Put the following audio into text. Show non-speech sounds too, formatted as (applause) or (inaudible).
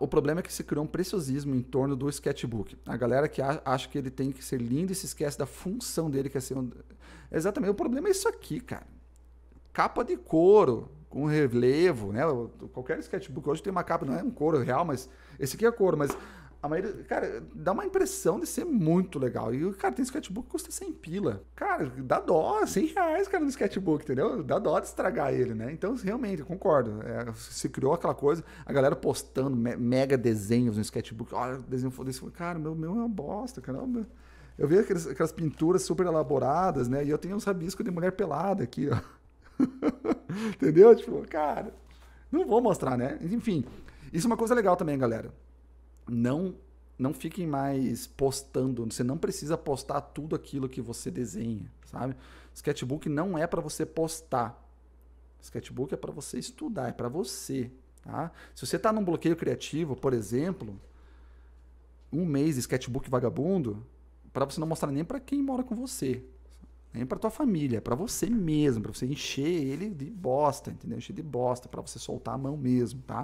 O problema é que se criou um preciosismo em torno do sketchbook. A galera que acha que ele tem que ser lindo e se esquece da função dele, que é ser um... Exatamente. O problema é isso aqui, cara. Capa de couro, com relevo, né? Qualquer sketchbook hoje tem uma capa, não é um couro real, mas esse aqui é couro, mas a maioria, cara, dá uma impressão de ser muito legal. E, cara, tem sketchbook que custa 100 pila. Cara, dá dó, 100 reais, cara, no sketchbook, entendeu? Dá dó de estragar ele, né? Então, realmente, eu concordo. É, se criou aquela coisa, a galera postando me mega desenhos no sketchbook. Olha, desenho desse. Cara, meu, meu é uma bosta, cara. Eu vejo aquelas, aquelas pinturas super elaboradas, né? E eu tenho uns rabiscos de mulher pelada aqui, ó. (laughs) entendeu? Tipo, cara, não vou mostrar, né? Enfim, isso é uma coisa legal também, galera não não fiquem mais postando, você não precisa postar tudo aquilo que você desenha, sabe? Sketchbook não é para você postar. Sketchbook é para você estudar, é para você, tá? Se você está num bloqueio criativo, por exemplo, um mês de sketchbook vagabundo, para você não mostrar nem para quem mora com você, nem para tua família, é para você mesmo, para você encher ele de bosta, entendeu? Encher de bosta, para você soltar a mão mesmo, tá?